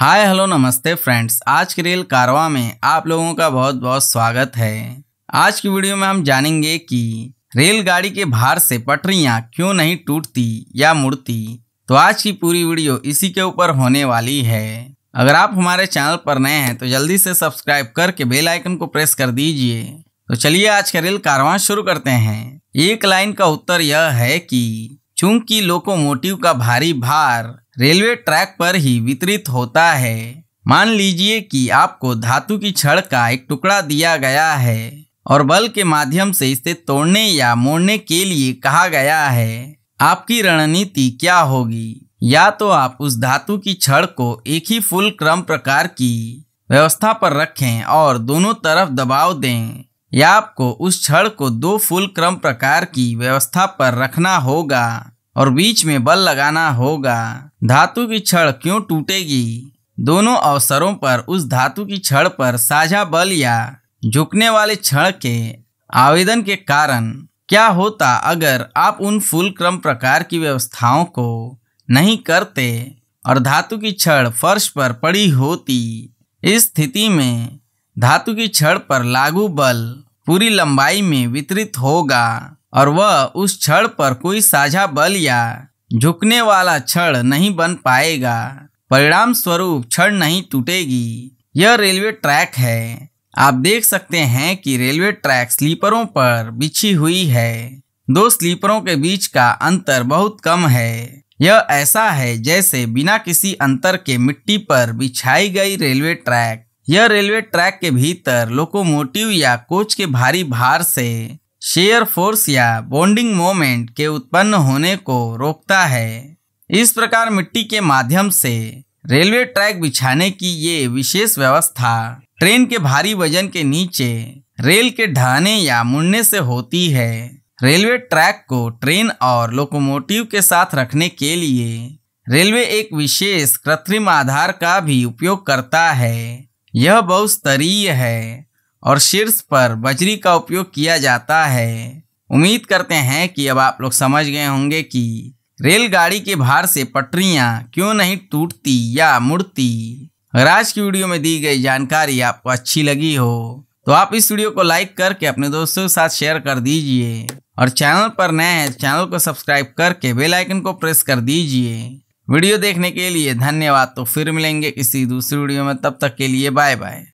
hi hello नमस्ते friends आज के रेल कारवा में आप लोगों का बहुत बहुत स्वागत है आज की वीडियो में हम जानेंगे कि रेलगाड़ी के भार से पटरियां क्यों नहीं टूटती या मुड़ती तो आज की पूरी वीडियो इसी के ऊपर होने वाली है अगर आप हमारे चैनल पर नए हैं तो जल्दी से सब्सक्राइब करके बेल आइकन को प्रेस कर दीजिए तो चलिए आज का रेल कारवा शुरू करते हैं एक लाइन का उत्तर यह है कि चूंकि लोकोमोटिव का भारी भार रेलवे ट्रैक पर ही वितरित होता है मान लीजिए कि आपको धातु की छड़ का एक टुकड़ा दिया गया है और बल के माध्यम से इसे तोड़ने या मोड़ने के लिए कहा गया है आपकी रणनीति क्या होगी या तो आप उस धातु की छड़ को एक ही फुल क्रम प्रकार की व्यवस्था पर रखें और दोनों तरफ दबाव दें या आपको उस छड़ को दो फुल क्रम प्रकार की व्यवस्था पर रखना होगा और बीच में बल लगाना होगा धातु की छड़ क्यों टूटेगी दोनों अवसरों पर उस धातु की छड़ पर साझा बल या झुकने वाले छड़ के आवेदन के कारण क्या होता अगर आप उन फुल क्रम प्रकार की व्यवस्थाओं को नहीं करते और धातु की छड़ फर्श पर पड़ी होती इस स्थिति में धातु की छड़ पर लागू बल पूरी लंबाई में वितरित होगा और वह उस क्षण पर कोई साझा बल या झुकने वाला क्षण नहीं बन पाएगा परिणाम स्वरूप क्षण नहीं टूटेगी यह रेलवे ट्रैक है आप देख सकते हैं कि रेलवे ट्रैक स्लीपरों पर बिछी हुई है दो स्लीपरों के बीच का अंतर बहुत कम है यह ऐसा है जैसे बिना किसी अंतर के मिट्टी पर बिछाई गई रेलवे ट्रैक यह रेलवे ट्रैक के भीतर लोकोमोटिव या कोच के भारी भार से शेयर फोर्स या बॉन्डिंग मोमेंट के उत्पन्न होने को रोकता है इस प्रकार मिट्टी के माध्यम से रेलवे ट्रैक बिछाने की ये विशेष व्यवस्था ट्रेन के भारी वजन के नीचे रेल के ढहने या मुड़ने से होती है रेलवे ट्रैक को ट्रेन और लोकोमोटिव के साथ रखने के लिए रेलवे एक विशेष कृत्रिम आधार का भी उपयोग करता है यह बहुस्तरीय है और शीर्ष पर बजरी का उपयोग किया जाता है उम्मीद करते हैं कि अब आप लोग समझ गए होंगे कि रेलगाड़ी के भार से पटरियां क्यों नहीं टूटती या मुड़ती अगर आज की वीडियो में दी गई जानकारी आपको अच्छी लगी हो तो आप इस वीडियो को लाइक करके अपने दोस्तों के साथ शेयर कर दीजिए और चैनल पर नए हैं तो चैनल को सब्सक्राइब करके बेल आइकन को प्रेस कर दीजिए वीडियो देखने के लिए धन्यवाद तो फिर मिलेंगे किसी दूसरी वीडियो में तब तक के लिए बाय बाय